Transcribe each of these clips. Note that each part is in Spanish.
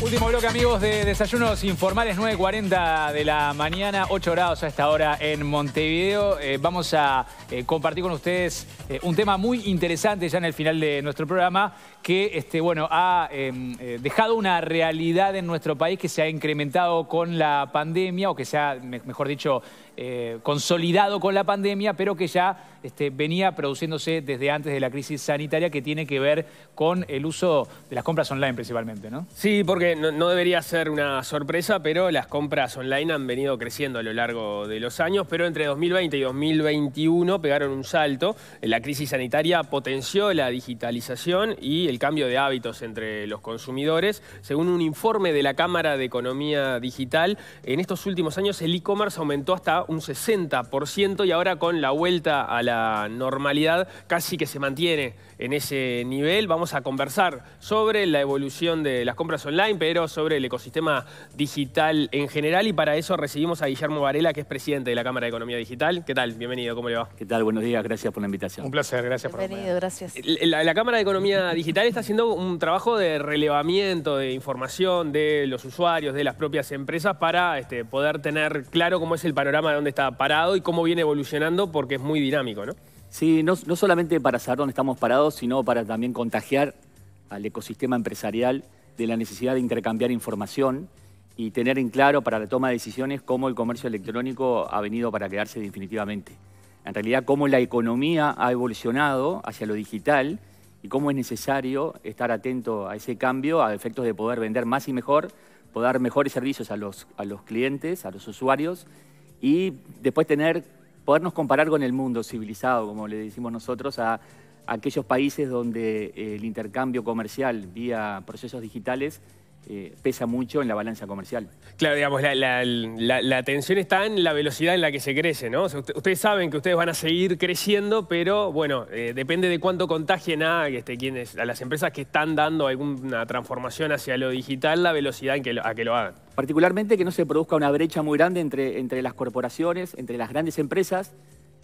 Último bloque, amigos, de Desayunos Informales, 9.40 de la mañana, 8 grados a esta hora en Montevideo. Eh, vamos a eh, compartir con ustedes eh, un tema muy interesante ya en el final de nuestro programa, que este, bueno, ha em, dejado una realidad en nuestro país que se ha incrementado con la pandemia, o que se ha, mejor dicho, eh, consolidado con la pandemia, pero que ya este, venía produciéndose desde antes de la crisis sanitaria que tiene que ver con el uso de las compras online principalmente, ¿no? Sí, porque no, no, debería ser una sorpresa, pero las compras online han venido creciendo a lo largo de los años, pero entre 2020 y 2021 pegaron un salto. La crisis sanitaria potenció la digitalización y el cambio de hábitos entre los consumidores. Según un informe de la Cámara de Economía Digital, en estos últimos años el e-commerce aumentó hasta un 60% y ahora con la vuelta a la normalidad casi que se mantiene en ese nivel. Vamos a conversar sobre la evolución de las compras online, pero sobre el ecosistema digital en general. Y para eso recibimos a Guillermo Varela, que es presidente de la Cámara de Economía Digital. ¿Qué tal? Bienvenido, ¿cómo le va? ¿Qué tal? Buenos días, gracias por la invitación. Un placer, gracias por Bienvenido, gracias. La, Cámara de Economía Digital está haciendo un trabajo de relevamiento de información de los usuarios, de las propias empresas, para este, poder tener claro cómo es el panorama de dónde está parado y cómo viene evolucionando, porque es muy dinámico, ¿no? Sí, no, solamente para saber dónde estamos parados, sino para también contagiar al ecosistema empresarial de la necesidad de intercambiar información y tener en claro para la toma de decisiones cómo el comercio electrónico ha venido para quedarse definitivamente. En realidad, cómo la economía ha evolucionado hacia lo digital y cómo es necesario estar atento a ese cambio a efectos de poder vender más y mejor, poder dar mejores servicios a los, a los clientes, a los usuarios y después tener podernos comparar con el mundo civilizado, como le decimos nosotros, a aquellos países donde eh, el intercambio comercial vía procesos digitales eh, pesa mucho en la balanza comercial. Claro, digamos, la, tensión está en la velocidad en la que se crece, ¿no? ustedes saben que ustedes van a seguir creciendo, pero bueno, eh, depende de cuánto contagien a, este, quienes, a las empresas que están dando alguna transformación hacia lo digital, la velocidad en que a que lo hagan. Particularmente que no se produzca una brecha muy grande entre, entre las corporaciones, entre las grandes empresas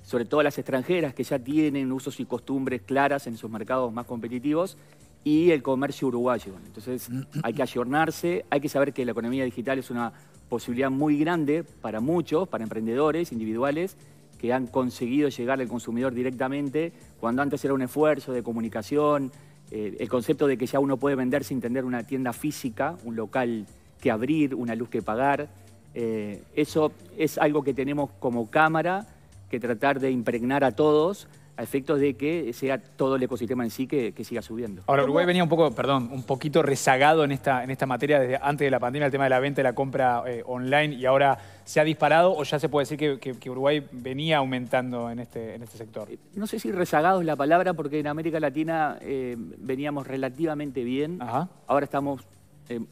sobre todo las extranjeras que ya tienen usos y costumbres claras en sus mercados más competitivos, y el comercio uruguayo. Entonces hay que ayornarse, hay que saber que la economía digital es una posibilidad muy grande para muchos, para emprendedores individuales que han conseguido llegar al consumidor directamente, cuando antes era un esfuerzo de comunicación, eh, el concepto de que ya uno puede vender sin tener una tienda física, un local que abrir, una luz que pagar. Eh, eso es algo que tenemos como cámara que tratar de impregnar a todos a efectos de que sea todo el ecosistema en sí que, siga subiendo. Ahora, Uruguay venía un poco, perdón, un poquito rezagado en esta, en esta materia desde antes de la pandemia, el tema de la venta y la compra eh, online, y ahora se ha disparado o ya se puede decir que, Uruguay venía aumentando en este, en este sector. Eh, no sé si rezagado es la palabra, porque en América Latina eh, veníamos relativamente bien, ahora estamos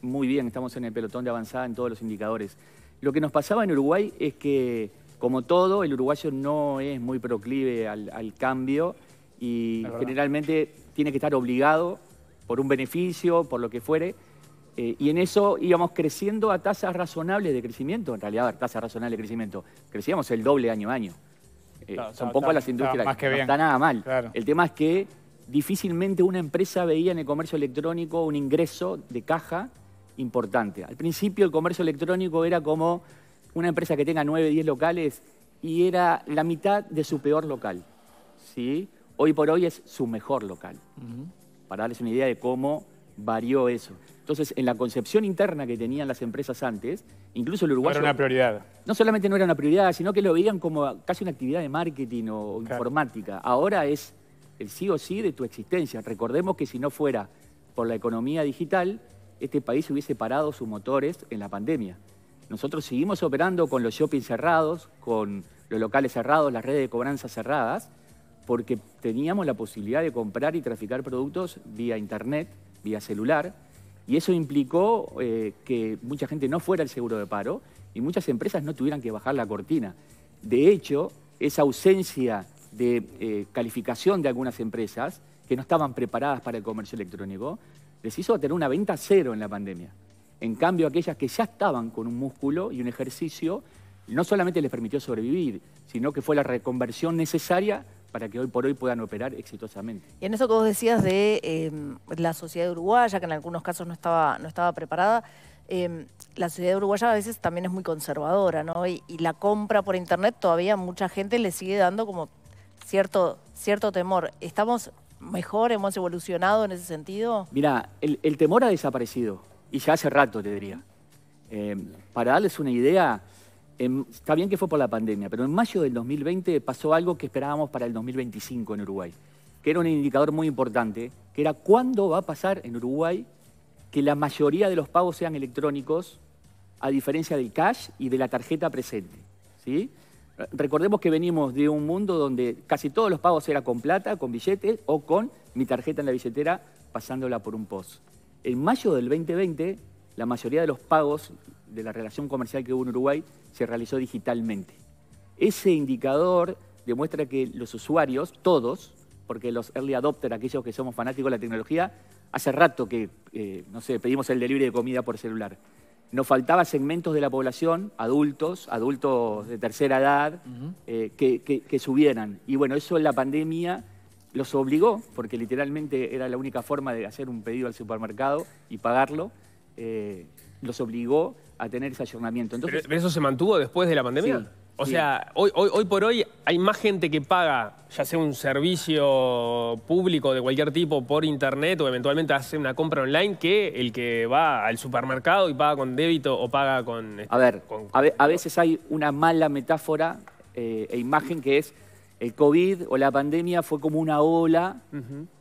muy bien, estamos en el pelotón de avanzada en todos los indicadores. Lo que nos pasaba en Uruguay es que como todo, el uruguayo no es muy proclive al, cambio y generalmente tiene que estar obligado por un beneficio, por lo que fuere. Eh, y en eso íbamos creciendo a tasas razonables de crecimiento, en realidad, a tasas razonables de crecimiento. Crecíamos el doble año a año. Eh, son poco pocas las industrias, que está nada mal. El tema es que difícilmente una empresa veía en el comercio electrónico un ingreso de caja importante. Al principio el comercio electrónico era como una empresa que tenga 9, 10 locales y era la mitad de su peor local. ¿sí? Hoy por hoy es su mejor local. Para darles una idea de cómo varió eso. Entonces, en la concepción interna que tenían las empresas antes, incluso el uruguayo... No era una prioridad. No solamente no era una prioridad, sino que lo veían como casi una actividad de marketing o informática. Ahora es el sí o sí de tu existencia. Recordemos que si no fuera por la economía digital, este país hubiese parado sus motores en la pandemia. Nosotros seguimos operando con los shoppings cerrados, con los locales cerrados, las redes de cobranza cerradas, porque teníamos la posibilidad de comprar y traficar productos vía internet, vía celular, y eso implicó eh, que mucha gente no fuera el seguro de paro y muchas empresas no tuvieran que bajar la cortina. De hecho, esa ausencia de eh, calificación de algunas empresas que no estaban preparadas para el comercio electrónico les hizo tener una venta cero en la pandemia. En cambio, aquellas que ya estaban con un músculo y un ejercicio, no solamente les permitió sobrevivir, sino que fue la reconversión necesaria para que hoy por hoy puedan operar exitosamente. Y en eso que vos decías de em, la sociedad uruguaya, que en algunos casos no estaba, no estaba preparada, em, la sociedad uruguaya a veces también es muy conservadora, ¿no? Y, la compra por internet todavía mucha gente le sigue dando como cierto, cierto temor. ¿Estamos mejor? ¿Hemos evolucionado en ese sentido? Mira, el, el temor ha desaparecido y ya hace rato, te diría. Eh, para darles una idea, está bien que fue por la pandemia, pero en mayo del 2020 pasó algo que esperábamos para el 2025 en Uruguay, que era un indicador muy importante, que era cuándo va a pasar en Uruguay que la mayoría de los pagos sean electrónicos, a diferencia del cash y de la tarjeta presente. ¿sí? Recordemos que venimos de un mundo donde casi todos los pagos eran con plata, con billetes o con mi tarjeta en la billetera pasándola por un post. En mayo del 2020, la mayoría de los pagos de la relación comercial que hubo en Uruguay se realizó digitalmente. Ese indicador demuestra que los usuarios, todos, porque los early adopters, aquellos que somos fanáticos de la tecnología, hace rato que, eh, no sé, pedimos el delivery de comida por celular. Nos faltaba segmentos de la población, adultos, adultos de tercera edad, eh, que, que subieran. Y bueno, eso en la pandemia los obligó, porque literalmente era la única forma de hacer un pedido al supermercado y pagarlo, eh, los obligó a tener ese ayornamiento. Entonces, eso se mantuvo después de la pandemia? o sea, hoy, por hoy hay más gente que paga, ya sea un servicio público de cualquier tipo por internet o eventualmente hace una compra online, que el que va al supermercado y paga con débito o paga con... a ver, a, veces hay una mala metáfora eh, e imagen que es el COVID o la pandemia fue como una ola.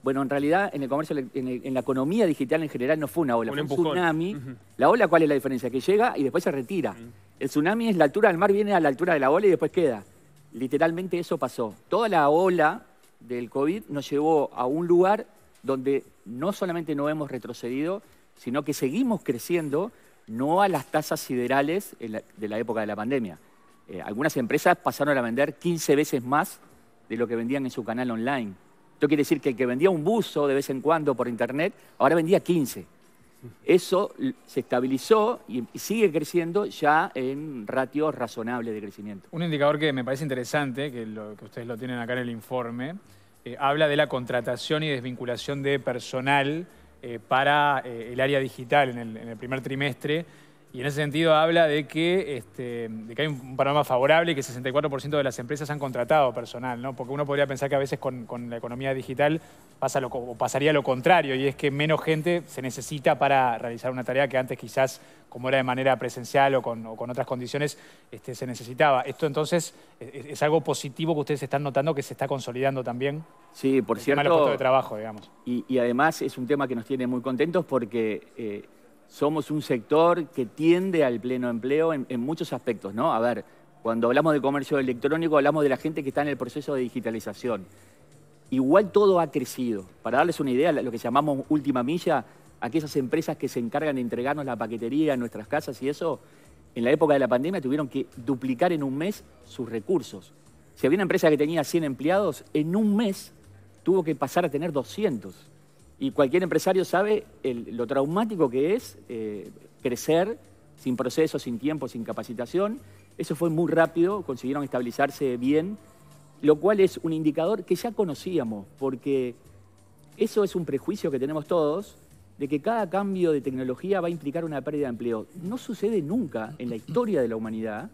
Bueno, en realidad en el comercio, en, la economía digital en general no fue una ola, fue un tsunami. La ola, ¿cuál es la diferencia? Que llega y después se retira. Mm. El tsunami es la altura del mar, viene a la altura de la ola y después queda. Literalmente eso pasó. Toda la ola del COVID nos llevó a un lugar donde no solamente no hemos retrocedido, sino que seguimos creciendo, no a las tasas siderales de la época de la pandemia. Eh, algunas empresas pasaron a vender 15 veces más de lo que vendían en su canal online. Esto quiere decir que el que vendía un buzo de vez en cuando por internet, ahora vendía 15. Eso se estabilizó y sigue creciendo ya en ratios razonable de crecimiento. Un indicador que me parece interesante, que, ustedes lo tienen acá en el informe, eh, habla de la contratación y desvinculación de personal eh, para eh, el área digital en el primer trimestre. Y en ese sentido habla de que, este, hay un panorama favorable y que 64% de las empresas han contratado personal, ¿no? Porque uno podría pensar que a veces con, la economía digital pasa lo, pasaría lo contrario, y es que menos gente se necesita para realizar una tarea que antes quizás, como era de manera presencial o con, otras condiciones, este, se necesitaba. ¿Esto entonces es, algo positivo que ustedes están notando que se está consolidando también? Sí, por el cierto. de de trabajo, digamos. Y, además es un tema que nos tiene muy contentos porque... Eh, somos un sector que tiende al pleno empleo en, muchos aspectos, ¿no? A ver, cuando hablamos de comercio electrónico, hablamos de la gente que está en el proceso de digitalización. Igual todo ha crecido. Para darles una idea, lo que llamamos última milla, aquellas empresas que se encargan de entregarnos la paquetería en nuestras casas y eso, en la época de la pandemia tuvieron que duplicar en un mes sus recursos. Si había una empresa que tenía 100 empleados, en un mes tuvo que pasar a tener 200 y cualquier empresario sabe lo traumático que es eh, crecer sin proceso, sin tiempo, sin capacitación. Eso fue muy rápido, consiguieron estabilizarse bien, lo cual es un indicador que ya conocíamos, porque eso es un prejuicio que tenemos todos, de que cada cambio de tecnología va a implicar una pérdida de empleo. No sucede nunca en la historia de la humanidad.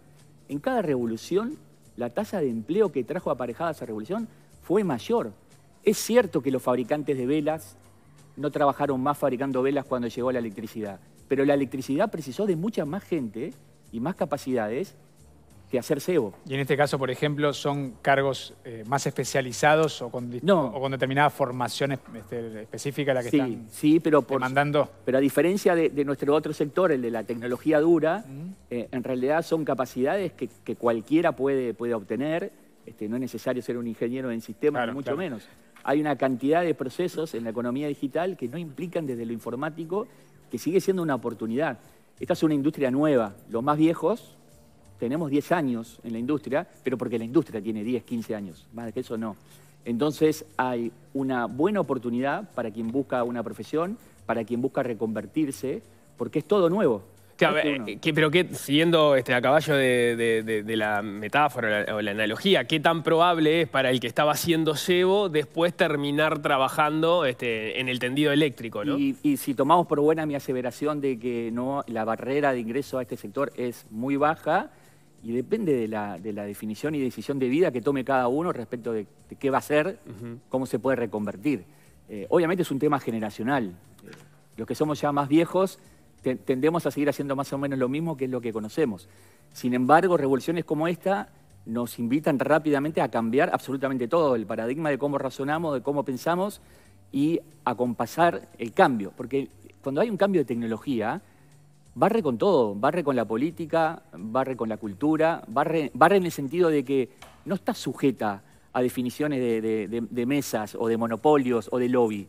En cada revolución, la tasa de empleo que trajo aparejada esa revolución fue mayor. Es cierto que los fabricantes de velas no trabajaron más fabricando velas cuando llegó la electricidad. Pero la electricidad precisó de mucha más gente y más capacidades que hacer cebo. Y en este caso, por ejemplo, son cargos eh, más especializados o con, no. o con determinada formación este, específica la que sí, están sí, pero Pero a diferencia de, nuestro otro sector, el de la tecnología dura, eh, en realidad son capacidades que, cualquiera puede, puede obtener. Este, no es necesario ser un ingeniero en sistemas, ni mucho menos hay una cantidad de procesos en la economía digital que no implican desde lo informático, que sigue siendo una oportunidad. Esta es una industria nueva. Los más viejos tenemos 10 años en la industria, pero porque la industria tiene 10, 15 años, más que eso no. Entonces hay una buena oportunidad para quien busca una profesión, para quien busca reconvertirse, porque es todo nuevo pero siguiendo este, a caballo de, la metáfora o la analogía, ¿qué tan probable es para el que estaba haciendo cebo después terminar trabajando este, en el tendido eléctrico? Y, si tomamos por buena mi aseveración de que no, la barrera de ingreso a este sector es muy baja y depende de la, definición y decisión de vida que tome cada uno respecto de, qué va a ser, cómo se puede reconvertir. Eh, obviamente es un tema generacional. Los que somos ya más viejos tendemos a seguir haciendo más o menos lo mismo que es lo que conocemos. Sin embargo, revoluciones como esta nos invitan rápidamente a cambiar absolutamente todo, el paradigma de cómo razonamos, de cómo pensamos y a compasar el cambio. Porque cuando hay un cambio de tecnología, barre con todo, barre con la política, barre con la cultura, barre, barre en el sentido de que no está sujeta a definiciones de, de mesas o de monopolios o de lobby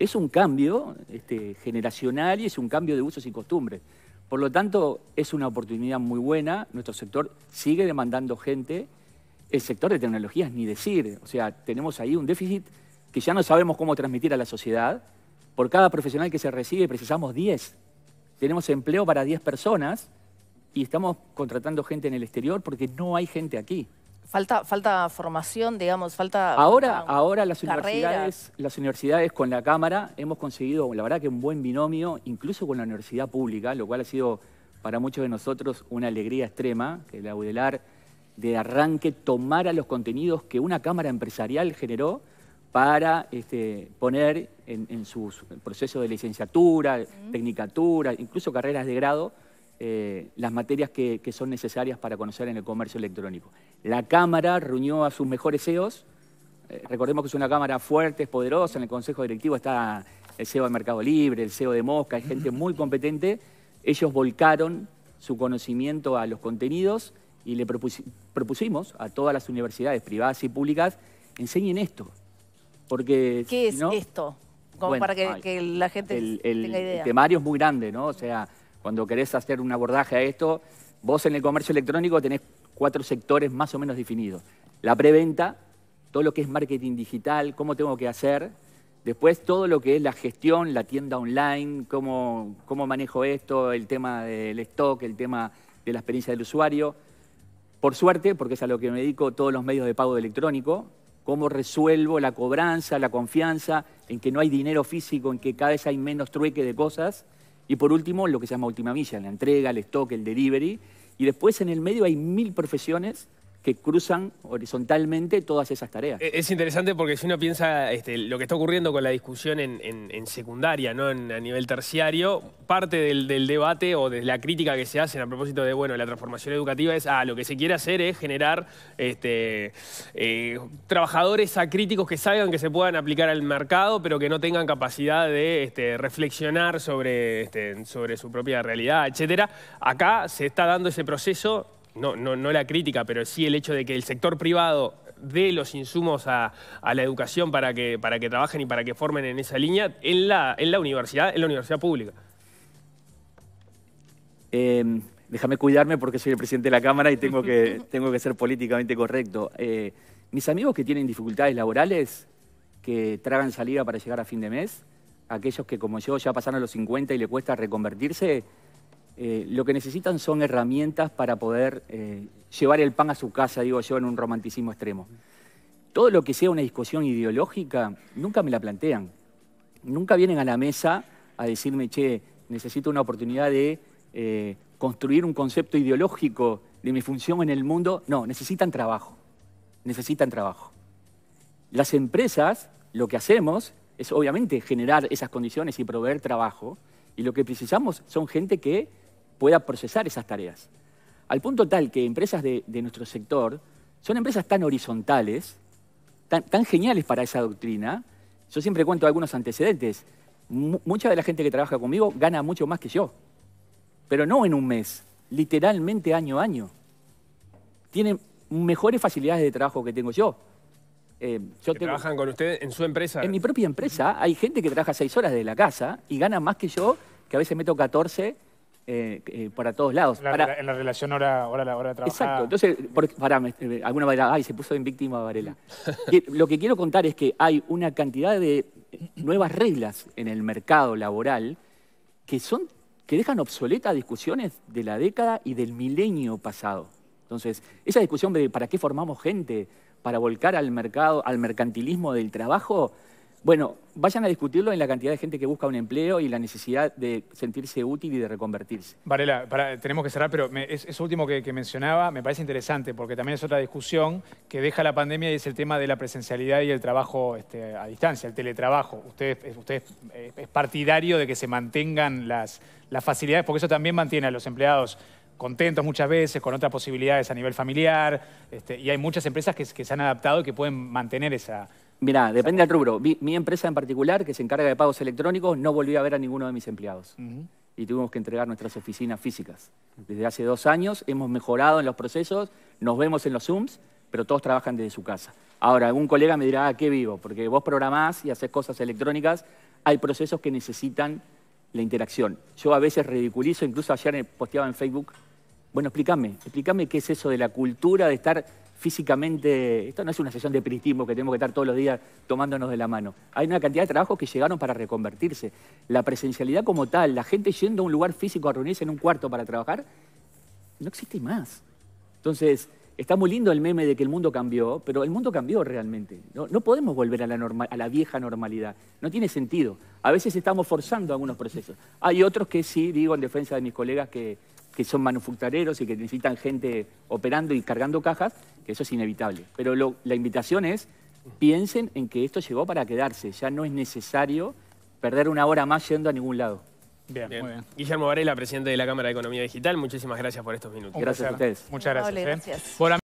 es un cambio este, generacional y es un cambio de usos y costumbres. Por lo tanto, es una oportunidad muy buena. Nuestro sector sigue demandando gente. El sector de tecnologías, ni decir. O sea, tenemos ahí un déficit que ya no sabemos cómo transmitir a la sociedad. Por cada profesional que se recibe precisamos 10. Tenemos empleo para 10 personas y estamos contratando gente en el exterior porque no hay gente aquí. Falta, falta formación, digamos, falta... Ahora, ahora las, universidades, las universidades con la Cámara hemos conseguido, la verdad que un buen binomio, incluso con la universidad pública, lo cual ha sido para muchos de nosotros una alegría extrema, que la UDELAR de arranque tomara los contenidos que una Cámara empresarial generó para este, poner en, en sus procesos de licenciatura, tecnicatura, incluso carreras de grado, eh, las materias que, son necesarias para conocer en el comercio electrónico. La Cámara reunió a sus mejores CEOs. Eh, recordemos que es una Cámara fuerte, es poderosa. En el Consejo Directivo está el CEO de Mercado Libre, el CEO de Mosca, hay gente muy competente. Ellos volcaron su conocimiento a los contenidos y le propusimos a todas las universidades privadas y públicas, enseñen esto. Porque, ¿Qué es esto? Como para que, la gente tenga idea. El temario es muy grande, ¿no? O sea... Cuando querés hacer un abordaje a esto, vos en el comercio electrónico tenés cuatro sectores más o menos definidos. La preventa, todo lo que es marketing digital, cómo tengo que hacer. Después todo lo que es la gestión, la tienda online, cómo, manejo esto, el tema del stock, el tema de la experiencia del usuario. Por suerte, porque es a lo que me dedico todos los medios de pago electrónico, cómo resuelvo la cobranza, la confianza, en que no hay dinero físico, en que cada vez hay menos trueque de cosas. Y por último, lo que se llama última milla, la entrega, el stock, el delivery. Y después en el medio hay mil profesiones que cruzan horizontalmente todas esas tareas. E-, es interesante porque si uno piensa este, lo que está ocurriendo con la discusión en, secundaria, ¿no? a nivel terciario, parte del, debate o de la crítica que se hacen a propósito de bueno, la transformación educativa es, ah, lo que se quiere hacer es generar este, eh, trabajadores acríticos que salgan, que se puedan aplicar al mercado, pero que no tengan capacidad de este, reflexionar sobre, sobre su propia realidad, etc. Acá se está dando ese proceso no, no, la crítica, pero sí el hecho de que el sector privado dé los insumos a, la educación para que, para que trabajen y para que formen en esa línea en la, universidad, en la universidad pública? Em, déjame cuidarme porque soy el presidente de la Cámara y tengo que, tengo que ser políticamente correcto. Eh, mis amigos que tienen dificultades laborales, que tragan salida para llegar a fin de mes, aquellos que como yo ya pasaron los 50 y le cuesta reconvertirse, eh, lo que necesitan son herramientas para poder eh, llevar el pan a su casa, digo yo, en un romanticismo extremo. Todo lo que sea una discusión ideológica, nunca me la plantean. Nunca vienen a la mesa a decirme, che, necesito una oportunidad de eh, construir un concepto ideológico de mi función en el mundo. No, necesitan trabajo. Necesitan trabajo. Las empresas, lo que hacemos es obviamente generar esas condiciones y proveer trabajo. Y lo que precisamos son gente que pueda procesar esas tareas. Al punto tal que empresas de, nuestro sector son empresas tan horizontales, tan, geniales para esa doctrina. Yo siempre cuento algunos antecedentes. mucha de la gente que trabaja conmigo gana mucho más que yo, pero no en un mes, literalmente año a año. Tienen mejores facilidades de trabajo que tengo yo. Eh, yo ¿Trabajan con usted en su empresa? En mi propia empresa hay gente que trabaja seis horas desde la casa y gana más que yo, que a veces meto 14 eh, eh, para todos lados. En la relación hora, hora, hora de Exacto. Entonces, por, para, alguna manera, ay, se puso en víctima Varela. Lo que quiero contar es que hay una cantidad de nuevas reglas en el mercado laboral que, son, que dejan obsoletas discusiones de la década y del milenio pasado. Entonces, esa discusión de para qué formamos gente, para volcar al mercado, al mercantilismo del trabajo, bueno, vayan a discutirlo en la cantidad de gente que busca un empleo y la necesidad de sentirse útil y de reconvertirse. Varela, tenemos que cerrar, pero es, eso último que, mencionaba me parece interesante porque también es otra discusión que deja la pandemia y es el tema de la presencialidad y el trabajo este, a distancia, el teletrabajo. Usted, usted eh, es partidario de que se mantengan las, facilidades porque eso también mantiene a los empleados contentos muchas veces, con otras posibilidades a nivel familiar, este, y hay muchas empresas que, que se han adaptado y que pueden mantener esa Mirá, depende del rubro. Mi, empresa en particular, que se encarga de pagos electrónicos, no volví a ver a ninguno de mis empleados. Y tuvimos que entregar nuestras oficinas físicas. Desde hace dos años hemos mejorado en los procesos, nos vemos en los Zooms, pero todos trabajan desde su casa. Ahora, algún colega me dirá, ah, ¿qué vivo? Porque vos programás y haces cosas electrónicas, hay procesos que necesitan la interacción. Yo a veces ridiculizo, incluso ayer posteaba en Facebook, bueno, explícame, explícame qué es eso de la cultura de estar físicamente, esto no es una sesión de pritismo que tenemos que estar todos los días tomándonos de la mano. Hay una cantidad de trabajos que llegaron para reconvertirse. La presencialidad como tal, la gente yendo a un lugar físico a reunirse en un cuarto para trabajar, no existe más. Entonces, está muy lindo el meme de que el mundo cambió, pero el mundo cambió realmente. No, no podemos volver a la, normal, a la vieja normalidad. No tiene sentido. A veces estamos forzando algunos procesos. Hay otros que sí, digo en defensa de mis colegas, que que son manufactureros y que necesitan gente operando y cargando cajas, que eso es inevitable. Pero la invitación es, piensen en que esto llegó para quedarse, ya no es necesario perder una hora más yendo a ningún lado. Bien, Muy bien. Guillermo Varela, presidente de la Cámara de Economía Digital, muchísimas gracias por estos minutos. gracias a ustedes. Muchas gracias. ¿eh?